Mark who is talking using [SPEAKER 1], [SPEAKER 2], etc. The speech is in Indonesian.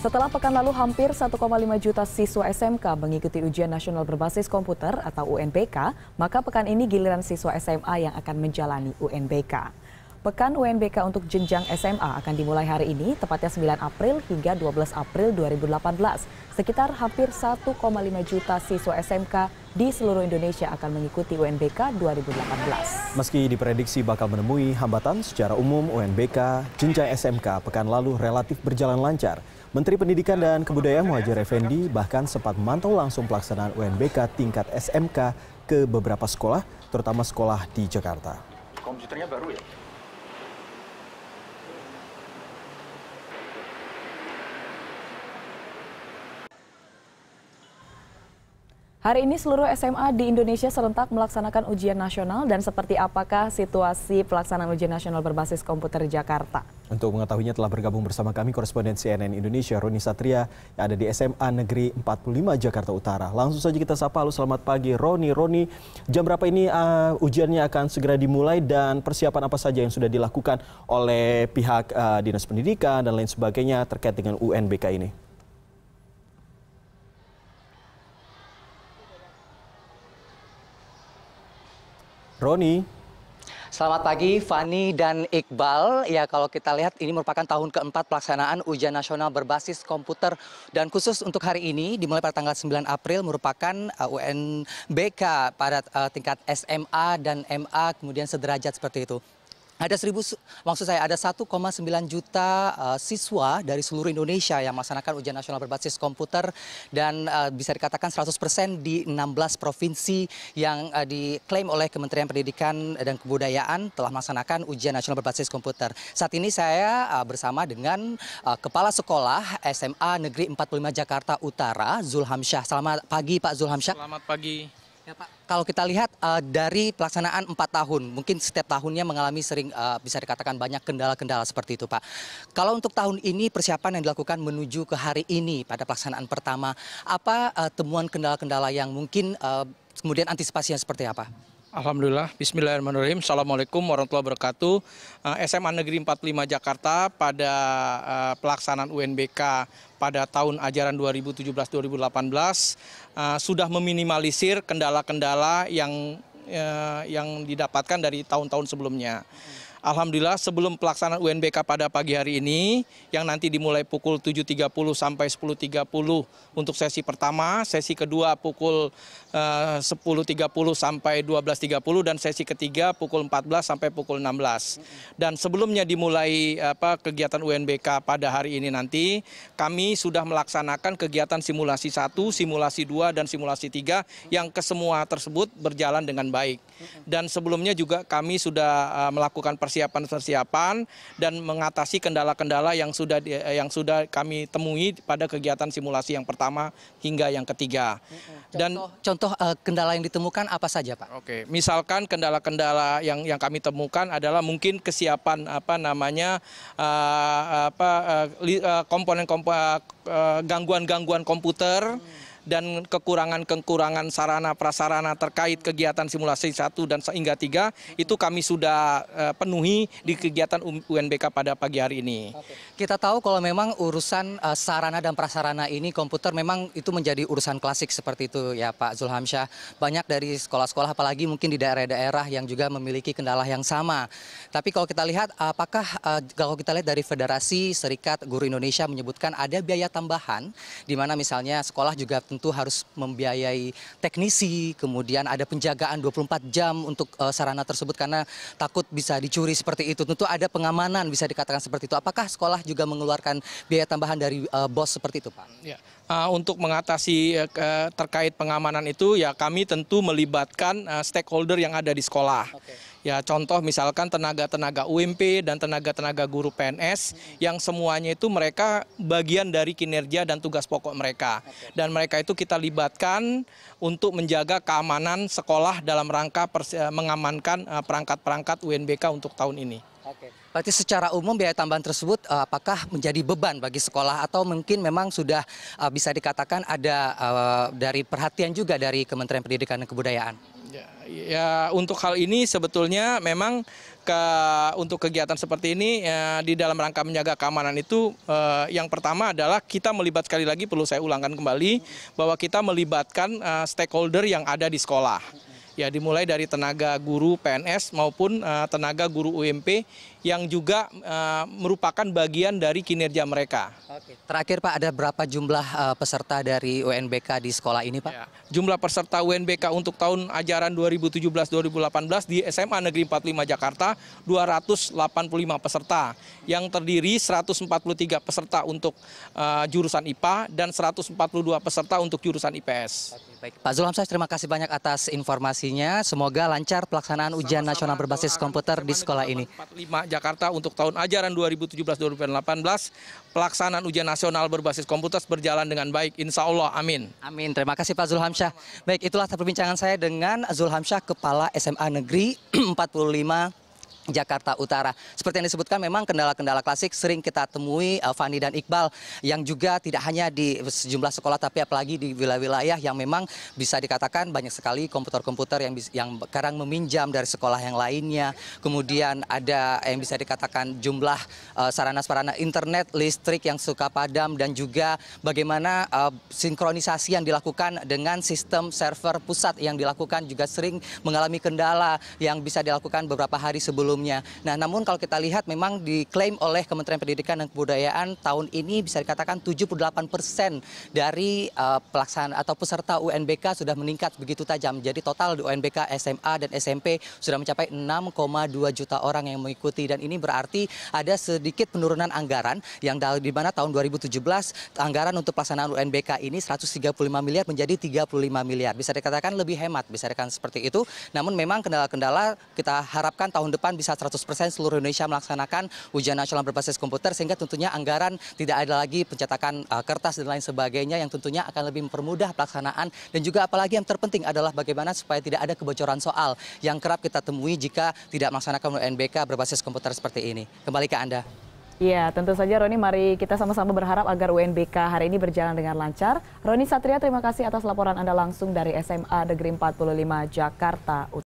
[SPEAKER 1] Setelah pekan lalu hampir 1,5 juta siswa SMK mengikuti ujian nasional berbasis komputer atau UNBK, maka pekan ini giliran siswa SMA yang akan menjalani UNBK. Pekan UNBK untuk jenjang SMA akan dimulai hari ini, tepatnya 9 April hingga 12 April 2018. Sekitar hampir 1,5 juta siswa SMK di seluruh Indonesia akan mengikuti UNBK 2018. Meski diprediksi bakal menemui hambatan, secara umum UNBK jenjang SMK pekan lalu relatif berjalan lancar. Menteri Pendidikan dan Kebudayaan Muhajir Effendi bahkan sempat memantau langsung pelaksanaan UNBK tingkat SMK ke beberapa sekolah, terutama sekolah di Jakarta.
[SPEAKER 2] Komputernya baru ya? Hari
[SPEAKER 1] ini seluruh SMA di Indonesia serentak melaksanakan ujian nasional dan seperti apakah situasi pelaksanaan ujian nasional berbasis komputer Jakarta? Untuk mengetahuinya telah bergabung bersama kami koresponden CNN Indonesia Roni Satria yang ada di SMA Negeri 45 Jakarta Utara. Langsung saja kita sapa halo selamat pagi Roni. Roni, jam berapa ini uh, ujiannya akan segera dimulai dan persiapan apa saja yang sudah dilakukan oleh pihak uh, Dinas Pendidikan dan lain sebagainya terkait dengan UNBK ini? Roni.
[SPEAKER 2] Selamat pagi Fani dan Iqbal. Ya kalau kita lihat ini merupakan tahun keempat pelaksanaan ujian nasional berbasis komputer dan khusus untuk hari ini dimulai pada tanggal 9 April merupakan UNBK uh, pada uh, tingkat SMA dan MA kemudian sederajat seperti itu ada seribu, maksud saya ada 1,9 juta uh, siswa dari seluruh Indonesia yang melaksanakan ujian nasional berbasis komputer dan uh, bisa dikatakan 100% di 16 provinsi yang uh, diklaim oleh Kementerian Pendidikan dan Kebudayaan telah melaksanakan ujian nasional berbasis komputer. Saat ini saya uh, bersama dengan uh, Kepala Sekolah SMA Negeri 45 Jakarta Utara, Syah. Selamat pagi Pak Syah. Selamat
[SPEAKER 1] pagi. Ya Pak,
[SPEAKER 2] kalau kita lihat uh, dari pelaksanaan empat tahun, mungkin setiap tahunnya mengalami sering uh, bisa dikatakan banyak kendala-kendala seperti itu Pak. Kalau untuk tahun ini persiapan yang dilakukan menuju ke hari ini pada pelaksanaan pertama, apa uh, temuan kendala-kendala yang mungkin uh, kemudian antisipasinya seperti apa?
[SPEAKER 1] Alhamdulillah, bismillahirrahmanirrahim. Assalamualaikum warahmatullahi wabarakatuh. Eh, SMA Negeri 45 Jakarta pada eh, pelaksanaan UNBK pada tahun ajaran 2017-2018 eh, sudah meminimalisir kendala-kendala yang yang didapatkan dari tahun-tahun sebelumnya. Alhamdulillah sebelum pelaksanaan UNBK pada pagi hari ini yang nanti dimulai pukul 7.30 sampai 10.30 untuk sesi pertama, sesi kedua pukul eh, uh, 10.30 sampai 12.30 dan sesi ketiga pukul 14 sampai pukul 16. Dan sebelumnya dimulai apa kegiatan UNBK pada hari ini nanti kami sudah melaksanakan kegiatan simulasi 1, simulasi 2 dan simulasi 3 yang kesemua tersebut berjalan dengan baik. Dan sebelumnya juga kami sudah uh, melakukan persiapan persiapan-persiapan dan mengatasi kendala-kendala yang sudah eh, yang sudah kami temui pada kegiatan simulasi yang pertama hingga yang ketiga. dan
[SPEAKER 2] contoh uh, kendala yang ditemukan apa saja, Pak? Oke, okay.
[SPEAKER 1] misalkan kendala-kendala yang yang kami temukan adalah mungkin kesiapan apa namanya uh, apa uh, komponen uh, gangguan-gangguan komputer. Hmm dan kekurangan-kekurangan sarana prasarana terkait kegiatan simulasi satu dan sehingga tiga itu kami sudah eh, penuhi di kegiatan UNBK pada pagi hari ini.
[SPEAKER 2] Kita tahu kalau memang urusan eh, sarana dan prasarana ini komputer memang itu menjadi urusan klasik seperti itu ya Pak Zulhamsyah. Banyak dari sekolah-sekolah apalagi mungkin di daerah-daerah yang juga memiliki kendala yang sama. Tapi kalau kita lihat apakah eh, kalau kita lihat dari Federasi Serikat Guru Indonesia menyebutkan ada biaya tambahan di mana misalnya sekolah juga tentu tentu harus membiayai teknisi, kemudian ada penjagaan 24 jam untuk uh, sarana tersebut karena takut bisa dicuri seperti itu. Tentu ada pengamanan bisa dikatakan seperti itu. Apakah sekolah juga mengeluarkan biaya tambahan dari uh, bos seperti itu, Pak?
[SPEAKER 1] Ya. Uh, untuk mengatasi uh, terkait pengamanan itu ya kami tentu melibatkan uh, stakeholder yang ada di sekolah. Okay Ya contoh misalkan tenaga-tenaga UMP dan tenaga-tenaga guru PNS yang semuanya itu mereka bagian dari kinerja dan tugas pokok mereka. Dan mereka itu kita libatkan untuk menjaga keamanan sekolah dalam rangka eh, mengamankan eh, perangkat-perangkat UNBK untuk
[SPEAKER 2] tahun ini. Oke. Berarti secara umum biaya tambahan tersebut eh, apakah menjadi beban bagi sekolah atau mungkin memang sudah bisa dikatakan ada dari perhatian juga dari Kementerian Pendidikan dan Kebudayaan?
[SPEAKER 1] Ya, ya, untuk hal ini sebetulnya memang ke, untuk kegiatan seperti ini ya, di dalam rangka menjaga keamanan itu eh, yang pertama adalah kita melibat sekali lagi perlu saya ulangkan kembali bahwa kita melibatkan eh, stakeholder yang ada di sekolah ya dimulai dari tenaga guru PNS maupun uh, tenaga guru UMP yang juga uh, merupakan bagian dari kinerja mereka. Oke.
[SPEAKER 2] Terakhir Pak, ada berapa jumlah uh, peserta dari UNBK di sekolah ini Pak? Ya. Jumlah peserta
[SPEAKER 1] UNBK untuk tahun ajaran 2017-2018 di SMA Negeri 45 Jakarta 285 peserta yang terdiri 143 peserta untuk uh, jurusan IPA dan 142 peserta untuk jurusan IPS. Oke, baik. Pak
[SPEAKER 2] saya terima kasih banyak atas informasi informasinya. Semoga lancar pelaksanaan ujian Sama-sama nasional berbasis komputer di sekolah ini.
[SPEAKER 1] 45 Jakarta untuk tahun ajaran 2017-2018 pelaksanaan ujian nasional berbasis komputer berjalan dengan baik. Insya Allah, amin. Amin.
[SPEAKER 2] Terima kasih Pak Zulhamsyah. Baik, itulah perbincangan saya dengan Zulhamsyah, Kepala SMA Negeri 45 Jakarta Utara. Seperti yang disebutkan memang kendala-kendala klasik sering kita temui eh, Fani dan Iqbal yang juga tidak hanya di sejumlah sekolah tapi apalagi di wilayah-wilayah yang memang bisa dikatakan banyak sekali komputer-komputer yang yang sekarang meminjam dari sekolah yang lainnya. Kemudian ada yang bisa dikatakan jumlah eh, sarana-sarana internet, listrik yang suka padam dan juga bagaimana eh, sinkronisasi yang dilakukan dengan sistem server pusat yang dilakukan juga sering mengalami kendala yang bisa dilakukan beberapa hari sebelum sebelumnya. Nah, namun kalau kita lihat memang diklaim oleh Kementerian Pendidikan dan Kebudayaan tahun ini bisa dikatakan 78 persen dari uh, eh, pelaksanaan atau peserta UNBK sudah meningkat begitu tajam. Jadi total di UNBK SMA dan SMP sudah mencapai 6,2 juta orang yang mengikuti dan ini berarti ada sedikit penurunan anggaran yang di mana tahun 2017 anggaran untuk pelaksanaan UNBK ini 135 miliar menjadi 35 miliar. Bisa dikatakan lebih hemat, bisa dikatakan seperti itu. Namun memang kendala-kendala kita harapkan tahun depan bisa 100% seluruh Indonesia melaksanakan ujian nasional berbasis komputer sehingga tentunya anggaran tidak ada lagi pencetakan uh, kertas dan lain sebagainya yang tentunya akan lebih mempermudah pelaksanaan dan juga apalagi yang terpenting adalah bagaimana supaya tidak ada kebocoran soal yang kerap kita temui jika tidak melaksanakan UNBK berbasis komputer seperti ini. Kembali ke Anda.
[SPEAKER 1] Ya, tentu saja Roni, mari kita sama-sama berharap agar UNBK hari ini berjalan dengan lancar. Roni Satria, terima kasih atas laporan Anda langsung dari SMA Negeri 45 Jakarta Utara.